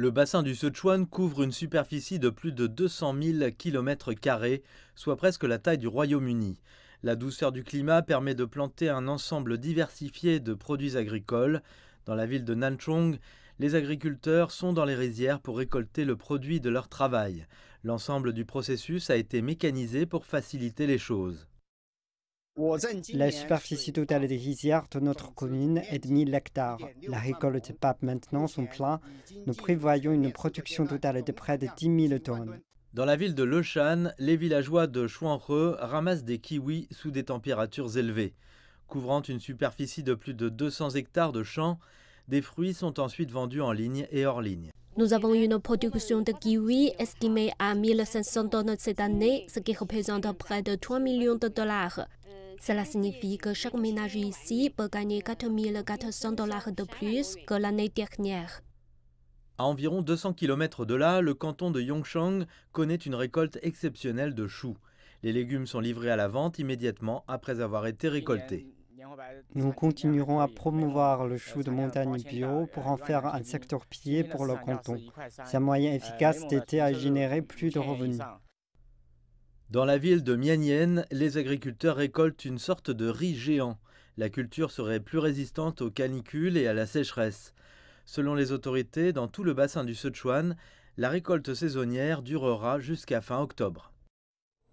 Le bassin du Sichuan couvre une superficie de plus de 200 000 km, soit presque la taille du Royaume-Uni. La douceur du climat permet de planter un ensemble diversifié de produits agricoles. Dans la ville de Nanchong, les agriculteurs sont dans les rizières pour récolter le produit de leur travail. L'ensemble du processus a été mécanisé pour faciliter les choses. La superficie totale des rizières de notre commune est de 1000 hectares. La récolte pape maintenant sont plein. Nous prévoyons une production totale de près de 10 000 tonnes. Dans la ville de Le Lechan, les villageois de Chouanre ramassent des kiwis sous des températures élevées. Couvrant une superficie de plus de 200 hectares de champs, des fruits sont ensuite vendus en ligne et hors ligne. Nous avons une production de kiwis estimée à 1500 tonnes cette année, ce qui représente près de 3 millions de dollars. Cela signifie que chaque ménage ici peut gagner 4400 dollars de plus que l'année dernière. À environ 200 km de là, le canton de Yongchang connaît une récolte exceptionnelle de choux. Les légumes sont livrés à la vente immédiatement après avoir été récoltés. Nous continuerons à promouvoir le chou de montagne bio pour en faire un secteur pilier pour le canton. C'est un moyen efficace d'aider à générer plus de revenus. Dans la ville de Mianyen, les agriculteurs récoltent une sorte de riz géant. La culture serait plus résistante aux canicules et à la sécheresse. Selon les autorités, dans tout le bassin du Sichuan, la récolte saisonnière durera jusqu'à fin octobre.